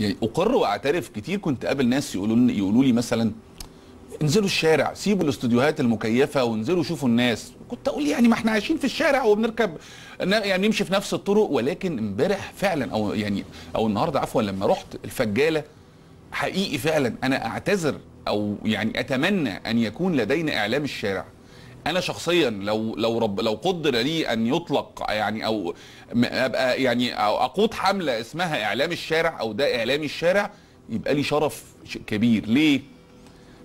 يعني اقر واعترف كتير كنت قابل ناس يقولوا يقولوا لي مثلا انزلوا الشارع سيبوا الاستوديوهات المكيفه وانزلوا شوفوا الناس كنت اقول يعني ما احنا عايشين في الشارع وبنركب يعني نمشي في نفس الطرق ولكن امبارح فعلا او يعني او النهارده عفوا لما رحت الفجاله حقيقي فعلا انا اعتذر او يعني اتمنى ان يكون لدينا اعلام الشارع انا شخصيا لو لو رب لو قدر لي ان يطلق يعني او ابقى يعني أو اقود حمله اسمها اعلام الشارع او ده اعلامي الشارع يبقى لي شرف كبير ليه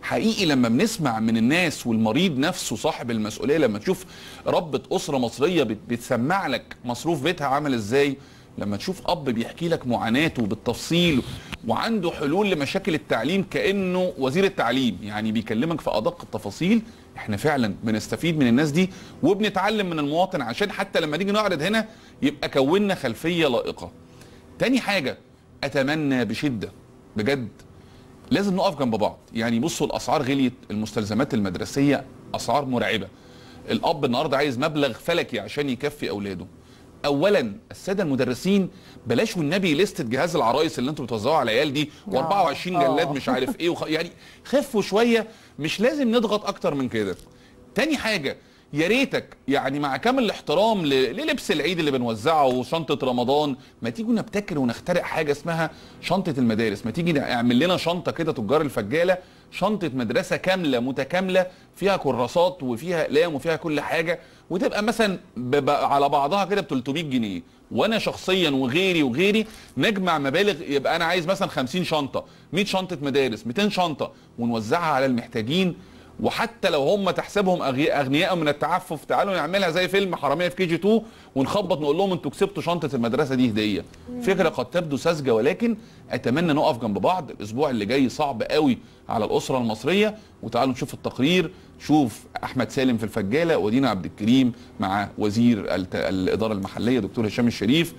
حقيقي لما بنسمع من الناس والمريض نفسه صاحب المسؤوليه لما تشوف ربة اسره مصريه بتسمع لك مصروف بيتها عامل ازاي لما تشوف اب بيحكي لك معاناته بالتفصيل وعنده حلول لمشاكل التعليم كانه وزير التعليم يعني بيكلمك في ادق التفاصيل احنا فعلا بنستفيد من الناس دي وبنتعلم من المواطن عشان حتى لما نيجي نعرض هنا يبقى كونا خلفيه لائقه تاني حاجه اتمنى بشده بجد لازم نقف جنب بعض يعني بصوا الاسعار غليت المستلزمات المدرسيه اسعار مرعبه الاب النهارده عايز مبلغ فلكي عشان يكفي اولاده اولا الساده المدرسين بلاش والنبي لستة جهاز العرايس اللي انتم بتوزعوه على العيال دي و24 جلاد مش عارف ايه وخ... يعني خفوا شويه مش لازم نضغط اكتر من كده تاني حاجه يا ريتك يعني مع كامل الاحترام للبس العيد اللي بنوزعه وشنطه رمضان ما تيجوا نبتكر ونخترق حاجه اسمها شنطه المدارس ما تيجي اعمل لنا شنطه كده تجار الفجاله شنطه مدرسه كامله متكامله فيها كراسات وفيها اقلام وفيها كل حاجه وتبقى مثلا على بعضها كده ب 300 جنيه وانا شخصيا وغيري وغيري نجمع مبالغ يبقى انا عايز مثلا 50 شنطه 100 شنطه مدارس 200 شنطه ونوزعها على المحتاجين وحتى لو هم تحسبهم اغنياء من التعفف تعالوا نعملها زي فيلم حراميه في كي جي 2 ونخبط نقول لهم انتوا كسبتوا شنطه المدرسه دي هديه فكره قد تبدو ساذجه ولكن اتمنى نقف جنب بعض الاسبوع اللي جاي صعب قوي على الاسره المصريه وتعالوا نشوف التقرير شوف احمد سالم في الفجاله ودينا عبد الكريم مع وزير الاداره المحليه دكتور هشام الشريف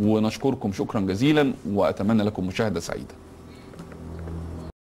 ونشكركم شكرا جزيلا واتمنى لكم مشاهده سعيده